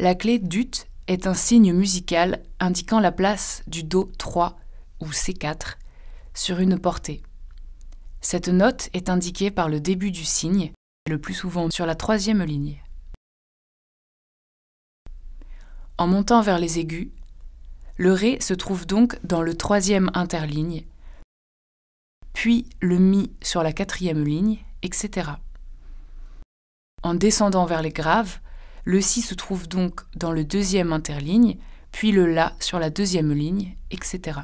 La clé dut est un signe musical indiquant la place du Do 3 ou C4 sur une portée. Cette note est indiquée par le début du signe, le plus souvent sur la troisième ligne. En montant vers les aigus, le Ré se trouve donc dans le troisième interligne, puis le Mi sur la quatrième ligne, etc. En descendant vers les graves, le si se trouve donc dans le deuxième interligne, puis le la sur la deuxième ligne, etc.